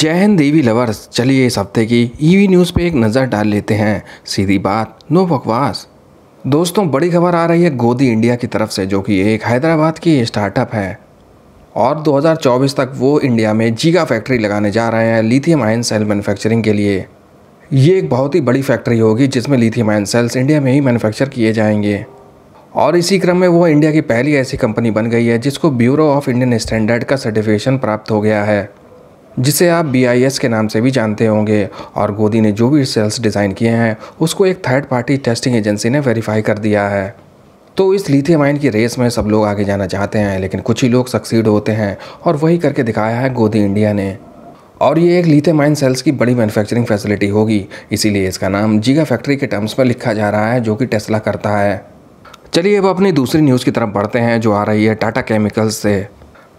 जय हिंद देवी लवर्स चलिए इस हफ्ते की ईवी न्यूज़ पे एक नज़र डाल लेते हैं सीधी बात नो बकवास दोस्तों बड़ी खबर आ रही है गोदी इंडिया की तरफ से जो कि एक हैदराबाद की स्टार्टअप है और 2024 तक वो इंडिया में जीगा फैक्ट्री लगाने जा रहे हैं लिथियम आयन सेल मैन्युफैक्चरिंग के लिए ये एक बहुत ही बड़ी फैक्ट्री होगी जिसमें लिथियम आयन सेल्स इंडिया में ही मैन्युफैक्चर किए जाएंगे और इसी क्रम में वो इंडिया की पहली ऐसी कंपनी बन गई है जिसको ब्यूरो ऑफ इंडियन स्टैंडर्ड का सर्टिफिकेशन प्राप्त हो गया है जिसे आप बी के नाम से भी जानते होंगे और गोदी ने जो भी सेल्स डिज़ाइन किए हैं उसको एक थर्ड पार्टी टेस्टिंग एजेंसी ने वेरीफाई कर दिया है तो इस लिथियम आयन की रेस में सब लोग आगे जाना चाहते हैं लेकिन कुछ ही लोग सक्सीड होते हैं और वही करके दिखाया है गोदी इंडिया ने और ये एक लिथियम आयन सेल्स की बड़ी मैन्युफैक्चरिंग फैसिलिटी होगी इसीलिए इसका नाम जीगा फैक्ट्री के टर्म्स पर लिखा जा रहा है जो कि टेस्ला करता है चलिए अब अपनी दूसरी न्यूज़ की तरफ बढ़ते हैं जो आ रही है टाटा केमिकल्स से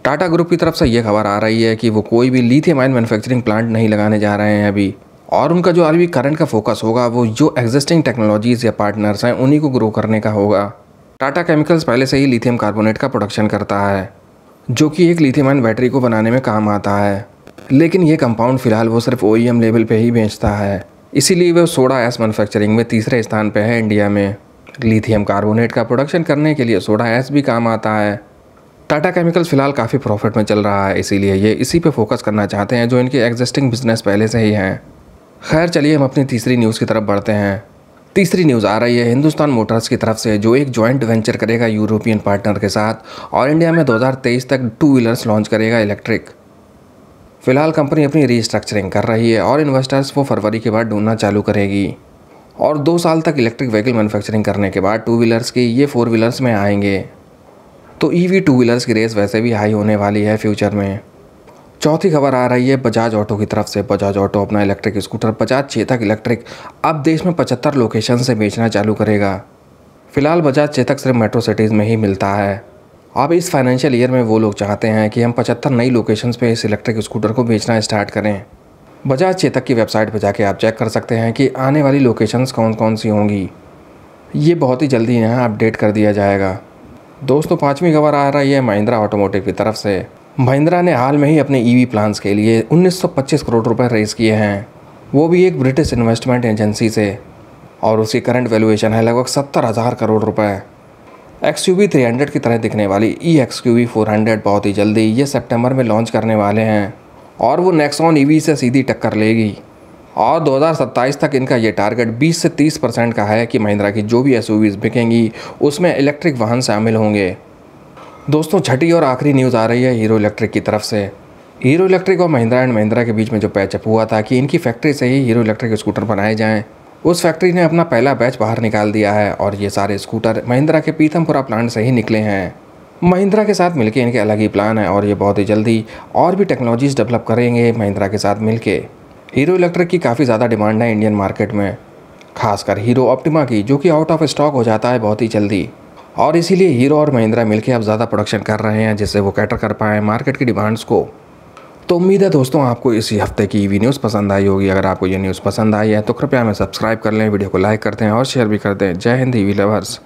टाटा ग्रुप की तरफ से ये खबर आ रही है कि वो कोई भी लिथियम आयन मैन्युफैक्चरिंग प्लांट नहीं लगाने जा रहे हैं अभी और उनका जो अभी करंट का फोकस होगा वो जो एग्जिस्टिंग टेक्नोलॉजीज़ या पार्टनर्स हैं उन्हीं को ग्रो करने का होगा टाटा केमिकल्स पहले से ही लिथियम कार्बोनेट का प्रोडक्शन करता है जो कि एक लिथियम आयन बैटरी को बनाने में काम आता है लेकिन ये कंपाउंड फिलहाल वो सिर्फ ओ लेवल पर ही बेचता है इसीलिए वह सोडा एस मैनुफैक्चरिंग में तीसरे स्थान पर है इंडिया में लिथियम कार्बोनेट का प्रोडक्शन करने के लिए सोडा एस भी काम आता है टाटा केमिकल्स फिलहाल काफ़ी प्रॉफिट में चल रहा है इसीलिए ये इसी पे फोकस करना चाहते हैं जो इनके एग्जिस्टिंग बिजनेस पहले से ही हैं खैर चलिए हम अपनी तीसरी न्यूज़ की तरफ बढ़ते हैं तीसरी न्यूज़ आ रही है हिंदुस्तान मोटर्स की तरफ से जो एक जॉइंट वेंचर करेगा यूरोपियन पार्टनर के साथ और इंडिया में 2023 तक टू व्हीलर्स लॉन्च करेगा इलेक्ट्रिक फिलहाल कंपनी अपनी रीस्ट्रक्चरिंग कर रही है और इन्वेस्टर्स वो फरवरी के बाद ढूंढना चालू करेगी और दो साल तक इलेक्ट्रिक व्हीकल मैन्युफैक्चरिंग करने के बाद टू व्हीलर्स की ये फोर व्हीलर्स में आएंगे तो ईवी टू व्हीलर्स की रेस वैसे भी हाई होने वाली है फ्यूचर में चौथी खबर आ रही है बजाज ऑटो की तरफ से बजाज ऑटो अपना electric scooter Bajaj Chetak electric अब देश में पचहत्तर लोकेशन से बेचना चालू करेगा फिलहाल बजाज चेतक सिर्फ मेट्रो सिटीज़ में ही मिलता है अब इस फाइनेंशियल ईयर में वो लोग चाहते हैं कि हम पचहत्तर नई लोकेशंस पे इस इलेक्ट्रिक स्कूटर को बेचना स्टार्ट करें बजाज चेतक की वेबसाइट पर जाके आप चेक कर सकते हैं कि आने वाली लोकेशंस कौन कौन सी होंगी ये बहुत ही जल्दी यहाँ अपडेट कर दिया जाएगा दोस्तों तो पाँचवीं खबर आ रही है महिंद्रा ऑटोमोटिव की तरफ से महिंद्रा ने हाल में ही अपने ईवी e प्लान्स के लिए 1925 करोड़ रुपए रेज किए हैं वो भी एक ब्रिटिश इन्वेस्टमेंट एजेंसी से और उसकी करंट वैल्यूएशन है लगभग सत्तर हज़ार करोड़ रुपए एक्स यू थ्री हंड्रेड की तरह दिखने वाली E X U four hundred बहुत ही जल्दी ये सितंबर में लॉन्च करने वाले हैं और वो नेक्सॉन ई e से सीधी टक्कर लेगी और 2027 तक इनका ये टारगेट 20 से 30 परसेंट का है कि महिंद्रा की जो भी एस बिकेंगी उसमें इलेक्ट्रिक वाहन शामिल होंगे दोस्तों छठी और आखिरी न्यूज़ आ रही है हीरो इलेक्ट्रिक की तरफ से हीरो इलेक्ट्रिक और महिंद्रा एंड महिंद्रा के बीच में जो पैचअप हुआ था कि इनकी फैक्ट्री से ही हीरो इलेक्ट्रिक स्कूटर बनाए जाएँ उस फैक्ट्री ने अपना पहला बैच बाहर निकाल दिया है और ये सारे स्कूटर महिंद्रा के पीथमपुरा प्लांट से ही निकले हैं महिंद्रा के साथ मिलके इनके अलग ही प्लान है और ये बहुत ही जल्दी और भी टेक्नोलॉजीज़ डेवलप करेंगे महिंद्रा के साथ मिलके हीरो इलेक्ट्रिक की काफ़ी ज़्यादा डिमांड है इंडियन मार्केट में खासकर हीरो ऑप्टिमा की जो कि आउट ऑफ स्टॉक हो जाता है बहुत ही जल्दी और इसीलिए हीरो और महिंद्रा मिलकर अब ज़्यादा प्रोडक्शन कर रहे हैं जिससे वो कैटर कर पाएँ मार्केट की डिमांड्स को तो उम्मीद है दोस्तों आपको इसी हफ्ते की वी न्यूज़ पसंद आई होगी अगर आपको ये न्यूज़ पसंद आई है तो कृपया हमें सब्सक्राइब कर लें वीडियो को लाइक करते हैं और शेयर भी कर दें जय हिंद वी लवर्स